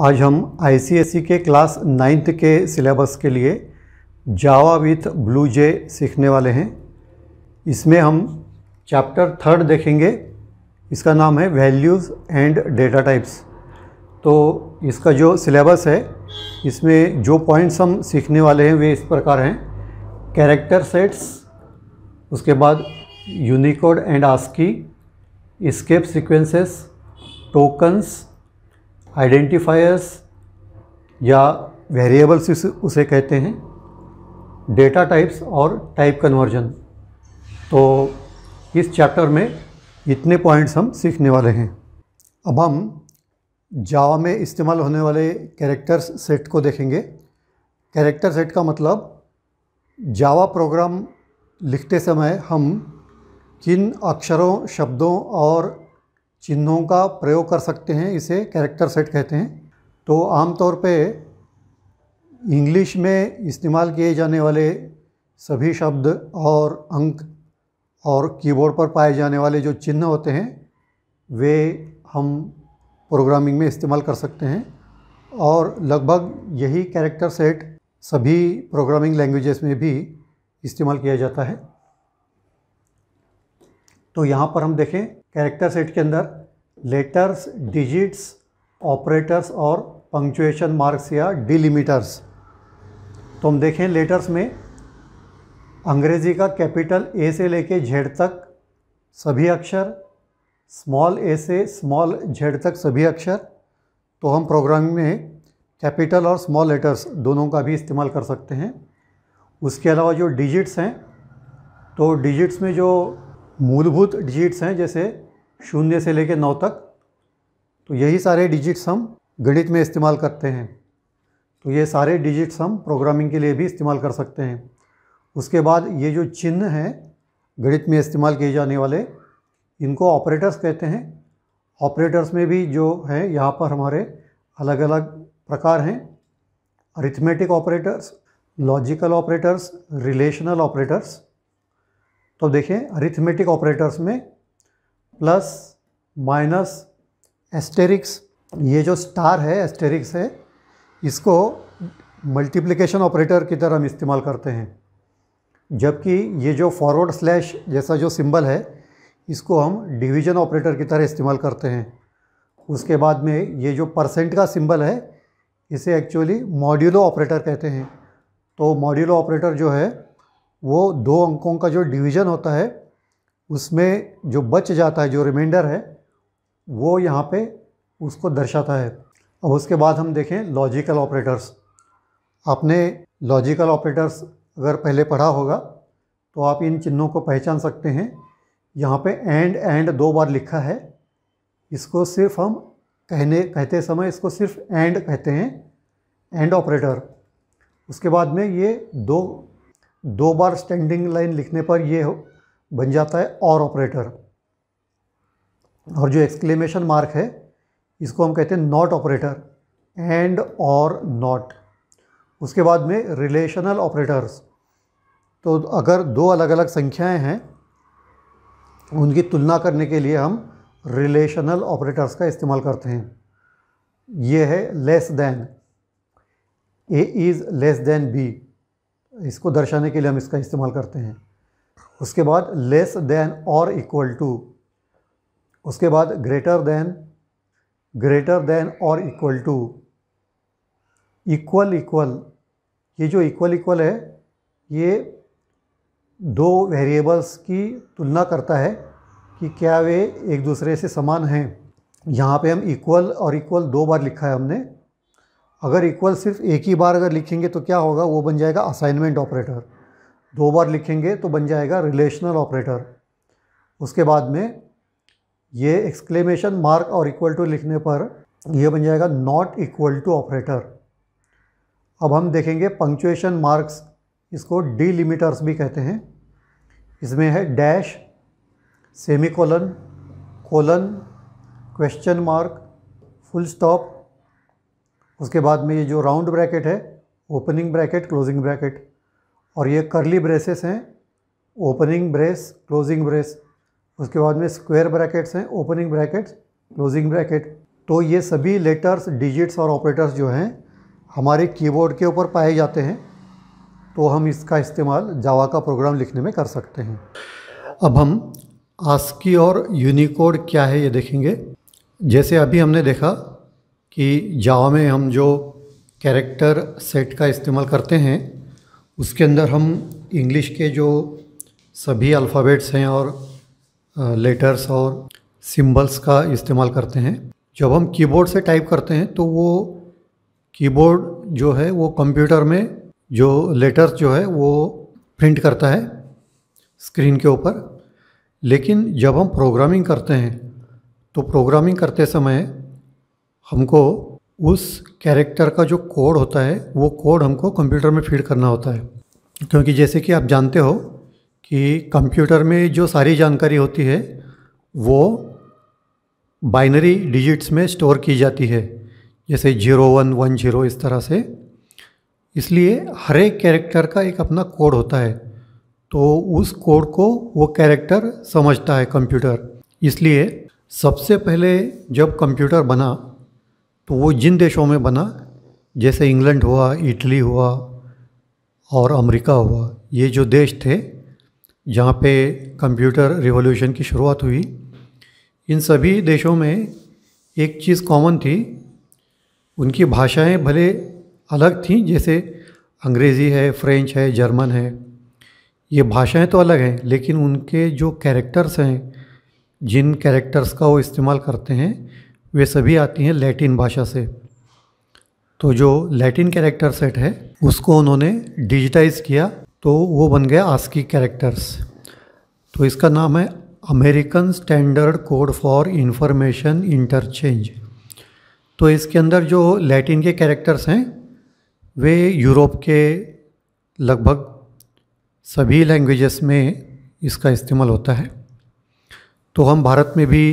आज हम I e के क्लास नाइन्थ के सिलेबस के लिए जावा विथ ब्लू जे सीखने वाले हैं इसमें हम चैप्टर थर्ड देखेंगे इसका नाम है वैल्यूज़ एंड डेटा टाइप्स तो इसका जो सिलेबस है इसमें जो पॉइंट्स हम सीखने वाले हैं वे इस प्रकार हैं कैरेक्टर सेट्स उसके बाद Unicode and ASCII escape sequences tokens identifiers या वेरिएबल्स उसे कहते हैं डेटा टाइप्स और टाइप कन्वर्जन तो इस चैप्टर में इतने पॉइंट्स हम सीखने वाले हैं अब हम जावा में इस्तेमाल होने वाले कैरेक्टर्स सेट को देखेंगे कैरेक्टर सेट का मतलब जावा प्रोग्राम लिखते समय हम किन अक्षरों शब्दों और चिन्हों का प्रयोग कर सकते हैं इसे कैरेक्टर सेट कहते हैं तो आमतौर पे इंग्लिश में इस्तेमाल किए जाने वाले सभी शब्द और अंक और कीबोर्ड पर पाए जाने वाले जो चिन्ह होते हैं वे हम प्रोग्रामिंग में इस्तेमाल कर सकते हैं और लगभग यही कैरेक्टर सेट सभी प्रोग्रामिंग लैंग्वेजेस में भी इस्तेमाल किया जाता है तो यहाँ पर हम देखें कैरेक्टर सेट के अंदर लेटर्स डिजिट्स ऑपरेटर्स और पंक्चुएशन मार्क्स या डिलिमिटर्स तो हम देखें लेटर्स में अंग्रेज़ी का कैपिटल ए से लेके झेड तक सभी अक्षर स्मॉल ए से स्मॉल झेड तक सभी अक्षर तो हम प्रोग्रामिंग में कैपिटल और स्मॉल लेटर्स दोनों का भी इस्तेमाल कर सकते हैं उसके अलावा जो डिजिट्स हैं तो डिजिट्स में जो मूलभूत डिजिट्स हैं जैसे शून्य से लेकर नौ तक तो यही सारे डिजिट्स हम गणित में इस्तेमाल करते हैं तो ये सारे डिजिट्स हम प्रोग्रामिंग के लिए भी इस्तेमाल कर सकते हैं उसके बाद ये जो चिन्ह हैं गणित में इस्तेमाल किए जाने वाले इनको ऑपरेटर्स कहते हैं ऑपरेटर्स में भी जो है यहाँ पर हमारे अलग अलग प्रकार हैं arithmetic operators logical operators relational operators तो देखें अरिथमेटिक ऑपरेटर्स में प्लस माइनस एस्टेरिक्स ये जो स्टार है एस्टेरिक्स है इसको मल्टीप्लिकेशन ऑपरेटर की तरह हम इस्तेमाल करते हैं जबकि ये जो फॉरवर्ड स्लैश जैसा जो सिंबल है इसको हम डिवीजन ऑपरेटर की तरह इस्तेमाल करते हैं उसके बाद में ये जो परसेंट का सिंबल है इसे एक्चुअली मॉड्यूलो ऑपरेटर कहते हैं तो मॉड्यूलो ऑपरेटर जो है वो दो अंकों का जो डिवीजन होता है उसमें जो बच जाता है जो रिमाइंडर है वो यहाँ पे उसको दर्शाता है अब उसके बाद हम देखें लॉजिकल ऑपरेटर्स आपने लॉजिकल ऑपरेटर्स अगर पहले पढ़ा होगा तो आप इन चिन्हों को पहचान सकते हैं यहाँ पे एंड एंड दो बार लिखा है इसको सिर्फ हम कहने कहते समय इसको सिर्फ एंड कहते हैं एंड ऑपरेटर उसके बाद में ये दो दो बार स्टैंडिंग लाइन लिखने पर ये बन जाता है और ऑपरेटर और जो एक्सक्लेमेशन मार्क है इसको हम कहते हैं नॉट ऑपरेटर एंड और नॉट उसके बाद में रिलेशनल ऑपरेटर्स तो अगर दो अलग अलग संख्याएं हैं उनकी तुलना करने के लिए हम रिलेशनल ऑपरेटर्स का इस्तेमाल करते हैं ये है less than A is less than B इसको दर्शाने के लिए हम इसका इस्तेमाल करते हैं उसके बाद लेस देन और इक्वल टू उसके बाद ग्रेटर देन ग्रेटर देन और इक्वल टू इक्वल इक्वल ये जो इक्वल इक्वल है ये दो वेरिएबल्स की तुलना करता है कि क्या वे एक दूसरे से समान हैं यहाँ पे हम इक्वल और इक्वल दो बार लिखा है हमने अगर इक्वल सिर्फ एक ही बार अगर लिखेंगे तो क्या होगा वो बन जाएगा असाइनमेंट ऑपरेटर दो बार लिखेंगे तो बन जाएगा रिलेशनल ऑपरेटर उसके बाद में ये एक्सक्लेमेशन मार्क और इक्वल टू लिखने पर यह बन जाएगा नॉट इक्वल टू ऑपरेटर अब हम देखेंगे पंक्चुएशन मार्क्स इसको डीलिमिटर्स भी कहते हैं इसमें है dash semicolon colon question mark full stop उसके बाद में ये जो राउंड ब्रैकेट है ओपनिंग ब्रैकेट क्लोजिंग ब्रैकेट और ये करली ब्रेसेस हैं ओपनिंग ब्रेस क्लोजिंग ब्रेस उसके बाद में स्क्वायर ब्रैकेट्स हैं ओपनिंग ब्रैकेट्स क्लोजिंग ब्रैकेट तो ये सभी लेटर्स डिजिट्स और ऑपरेटर्स जो हैं हमारे कीबोर्ड के ऊपर पाए जाते हैं तो हम इसका इस्तेमाल जावा का प्रोग्राम लिखने में कर सकते हैं अब हम आस्की और यूनिकोड क्या है ये देखेंगे जैसे अभी हमने देखा कि जावा में हम जो कैरेक्टर सेट का इस्तेमाल करते हैं उसके अंदर हम इंग्लिश के जो सभी अल्फ़ाबेट्स हैं और लेटर्स और सिंबल्स का इस्तेमाल करते हैं जब हम कीबोर्ड से टाइप करते हैं तो वो कीबोर्ड जो है वो कंप्यूटर में जो लेटर्स जो है वो प्रिंट करता है स्क्रीन के ऊपर लेकिन जब हम प्रोग्रामिंग करते हैं तो प्रोग्रामिंग करते समय हमको उस कैरेक्टर का जो कोड होता है वो कोड हमको कंप्यूटर में फीड करना होता है क्योंकि जैसे कि आप जानते हो कि कंप्यूटर में जो सारी जानकारी होती है वो बाइनरी डिजिट्स में स्टोर की जाती है जैसे जीरो वन वन जीरो इस तरह से इसलिए हर एक कैरेक्टर का एक अपना कोड होता है तो उस कोड को वो कैरेक्टर समझता है कंप्यूटर इसलिए सबसे पहले जब कंप्यूटर बना तो वो जिन देशों में बना जैसे इंग्लैंड हुआ इटली हुआ और अमेरिका हुआ ये जो देश थे जहाँ पे कंप्यूटर रिवॉल्यूशन की शुरुआत हुई इन सभी देशों में एक चीज़ कॉमन थी उनकी भाषाएं भले अलग थीं जैसे अंग्रेज़ी है फ्रेंच है जर्मन है ये भाषाएं तो अलग हैं लेकिन उनके जो कैरेक्टर्स हैं जिन कैरेक्टर्स का वो इस्तेमाल करते हैं वे सभी आती हैं लैटिन भाषा से तो जो लैटिन कैरेक्टर सेट है उसको उन्होंने डिजिटाइज किया तो वो बन गया आस्की कैरेक्टर्स तो इसका नाम है American Standard Code for Information Interchange तो इसके अंदर जो लैटिन के कैरेक्टर्स हैं वे यूरोप के लगभग सभी लैंग्वेजेस में इसका इस्तेमाल होता है तो हम भारत में भी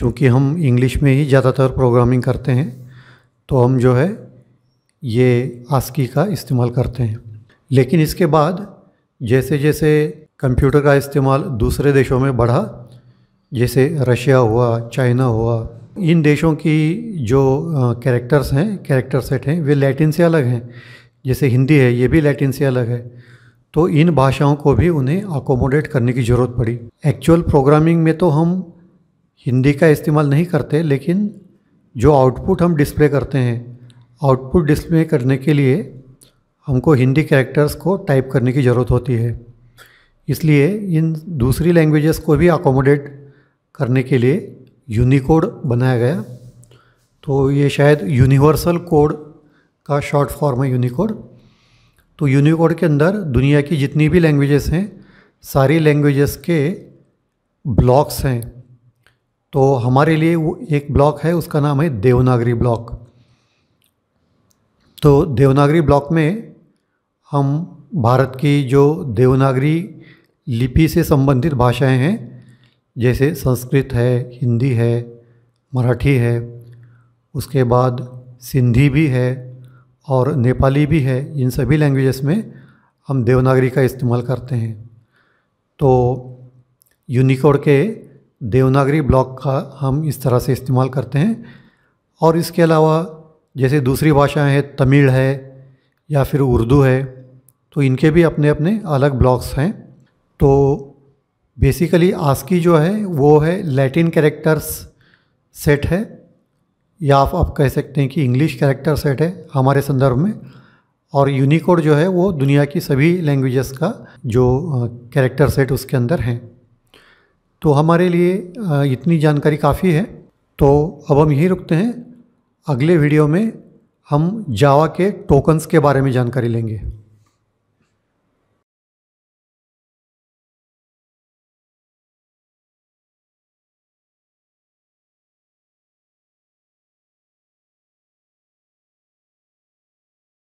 चूँकि हम इंग्लिश में ही ज़्यादातर प्रोग्रामिंग करते हैं तो हम जो है ये आस्की का इस्तेमाल करते हैं लेकिन इसके बाद जैसे जैसे कंप्यूटर का इस्तेमाल दूसरे देशों में बढ़ा जैसे रशिया हुआ चाइना हुआ इन देशों की जो कैरेक्टर्स हैं कैरेक्टर सेट हैं वे लैटिन से अलग हैं जैसे हिंदी है ये भी लैटिन से अलग है तो इन भाषाओं को भी उन्हें अकोमोडेट करने की ज़रूरत पड़ी एक्चुअल प्रोग्रामिंग में तो हम हिंदी का इस्तेमाल नहीं करते लेकिन जो आउटपुट हम डिस्प्ले करते हैं आउटपुट डिस्प्ले करने के लिए हमको हिंदी कैरेक्टर्स को टाइप करने की ज़रूरत होती है इसलिए इन दूसरी लैंग्वेजेस को भी अकोमोडेट करने के लिए यूनिकोड बनाया गया तो ये शायद यूनिवर्सल कोड का शॉर्ट फॉर्म है यूनिकोड तो यूनिकोड के अंदर दुनिया की जितनी भी लैंग्वेजेस हैं सारी लैंग्वेजेस के ब्लॉक्स हैं तो हमारे लिए वो एक ब्लॉक है उसका नाम है देवनागरी ब्लॉक तो देवनागरी ब्लॉक में हम भारत की जो देवनागरी लिपि से संबंधित भाषाएं हैं जैसे संस्कृत है हिंदी है मराठी है उसके बाद सिंधी भी है और नेपाली भी है इन सभी लैंग्वेजेस में हम देवनागरी का इस्तेमाल करते हैं तो यूनिकोड के देवनागरी ब्लॉक का हम इस तरह से इस्तेमाल करते हैं और इसके अलावा जैसे दूसरी भाषाएं हैं तमिल है या फिर उर्दू है तो इनके भी अपने अपने अलग ब्लॉक्स हैं तो बेसिकली आस्की जो है वो है लैटिन कैरेक्टर्स सेट है या आप, आप कह सकते हैं कि इंग्लिश कैरेक्टर सेट है हमारे संदर्भ में और यूनिकोड जो है वो दुनिया की सभी लैंग्वेजेस का जो कैरेक्टर सेट उसके अंदर हैं तो हमारे लिए इतनी जानकारी काफ़ी है तो अब हम यहीं रुकते हैं अगले वीडियो में हम जावा के टोकन्स के बारे में जानकारी लेंगे